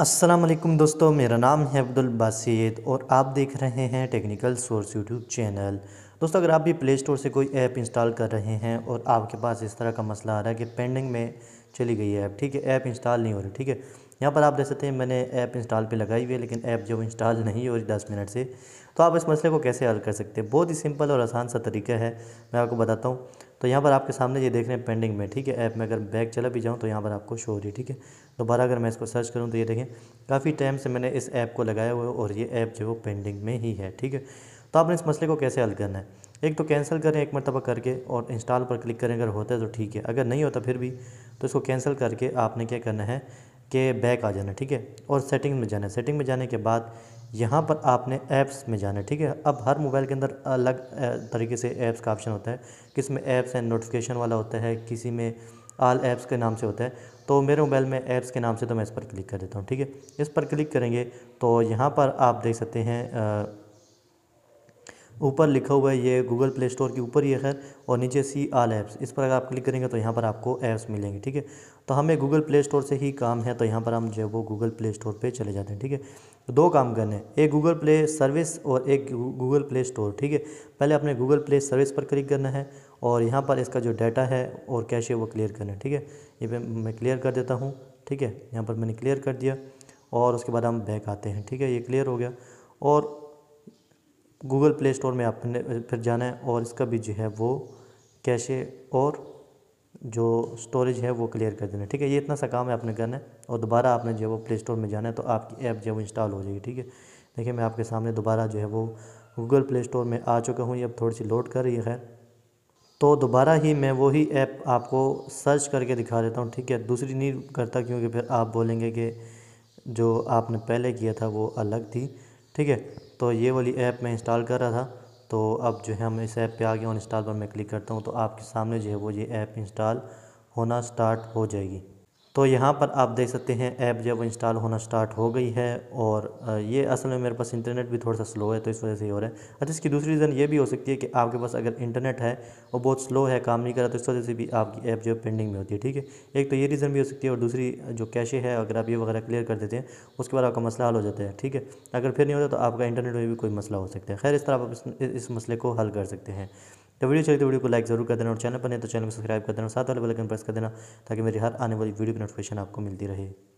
अस्सलाम वालेकुम दोस्तों मेरा नाम है अब्दुल बासीद और आप देख रहे हैं टेक्निकल सोर्स यूट्यूब चैनल दोस्तों अगर आप भी प्ले स्टोर से कोई ऐप इंस्टॉल कर रहे हैं और आपके पास इस तरह का मसला आ रहा है कि पेंडिंग में चली गई है ऐप ठीक है ऐप इंस्टॉल नहीं हो रही ठीक है यहाँ पर आप देख सकते हैं मैंने ऐप इंस्टॉल पर लगाई हुई है लेकिन ऐप जो इंस्टॉल नहीं हो रही दस मिनट से तो आप इस मसले को कैसे हल कर सकते हैं बहुत ही सिंपल और आसान सा तरीका है मैं आपको बताता हूँ तो यहाँ पर आपके सामने ये देख रहे हैं पेंडिंग में ठीक है ऐप में अगर बैक चला भी जाऊँ तो यहाँ पर आपको शो हो रही ठीक है दोबारा अगर मैं इसको सर्च करूँ तो ये देखें काफ़ी टाइम से मैंने इस ऐप को लगाया हुआ है और ये ऐप जो है पेंडिंग में ही है ठीक है तो आपने इस मसले को कैसे हल करना है एक तो कैंसिल करें एक मरतबा करके और इंस्टॉल पर क्लिक करें अगर होता है तो ठीक है अगर नहीं होता फिर भी तो इसको कैंसिल करके आपने क्या करना है कि बैक आ जाना ठीक है और सेटिंग में जाना है सेटिंग में जाने के बाद यहाँ पर आपने ऐप्स में जाना है ठीक है अब हर मोबाइल के अंदर अलग तरीके से ऐप्स का ऑप्शन होता है किस में ऐप्स एंड नोटिफिकेशन वाला होता है किसी में आल ऐप्स के नाम से होता है तो मेरे मोबाइल में ऐप्स के नाम से तो मैं इस पर क्लिक कर देता हूँ ठीक है इस पर क्लिक करेंगे तो यहाँ पर आप देख सकते हैं ऊपर लिखा हुआ है ये गूगल प्ले स्टोर के ऊपर ये खैर और नीचे सी आल ऐप्स इस पर अगर आप क्लिक करेंगे तो यहाँ पर आपको ऐप्स मिलेंगे ठीक है तो हमें गूगल प्ले स्टोर से ही काम है तो यहाँ पर हम जो है वो गूगल प्ले स्टोर पे चले जाते हैं ठीक है तो दो काम करने हैं एक गूगल प्ले सर्विस और एक गूगल प्ले स्टोर ठीक है पहले अपने गूगल प्ले सर्विस पर क्लिक करना है और यहाँ पर इसका जो डाटा है और कैश है वो क्लियर करना है ठीक है ये मैं क्लियर कर देता हूँ ठीक है यहाँ पर मैंने क्लियर कर दिया और उसके बाद हम बैक आते हैं ठीक है ये क्लियर हो गया और गूगल प्ले स्टोर में आपने फिर जाना है और इसका भी जो है वो कैशे और जो स्टोरेज है वो क्लियर कर देना ठीक है ये इतना सा काम है आपने करना है और दोबारा आपने जो है वो प्ले स्टोर में जाना है तो आपकी ऐप जो है वो इंस्टॉल हो जाएगी ठीक है देखिए मैं आपके सामने दोबारा जो है वो गूगल प्ले स्टोर में आ चुका हूँ ये अब थोड़ी सी लोड कर रही है तो दोबारा ही मैं वही ऐप आपको सर्च करके दिखा देता हूँ ठीक है दूसरी नहीं करता क्योंकि फिर आप बोलेंगे कि जो आपने पहले किया था वो अलग थी ठीक है तो ये वाली ऐप मैं इंस्टॉल कर रहा था तो अब जो है हम इस ऐप पे आ गए और इंस्टॉल पर मैं क्लिक करता हूँ तो आपके सामने जो है वो ये ऐप इंस्टॉल होना स्टार्ट हो जाएगी तो यहाँ पर आप देख सकते हैं ऐप जब इंस्टॉल होना स्टार्ट हो गई है और ये असल में मेरे पास इंटरनेट भी थोड़ा सा स्लो है तो इस वजह से ही हो रहा है अच्छा इसकी दूसरी रीज़न ये भी हो सकती है कि आपके पास अगर इंटरनेट है वो बहुत स्लो है काम नहीं कर रहा तो इस वजह से भी आपकी ऐप जो है पेंडिंग में होती है ठीक है एक तो ये रीज़न भी हो सकती है और दूसरी जो कैशे है अगर आप ये वगैरह क्लियर कर देते हैं उसके बाद आपका मसला हल हो जाता है ठीक है अगर फिर नहीं होता तो आपका इंटरनेट में भी कोई मसला हो सकता है खैर इस तरह आप इस मसले को हल कर सकते हैं तो वीडियो चाहिए तो वीडियो को लाइक जरूर कर देना और चैनल पर नहीं तो चैनल को सब्सक्राइब कर देना साथ वाले बेल आइकन प्रेस कर देना ताकि मेरी हर आने वाली वीडियो की नोटिफिकेशन आपको मिलती रहे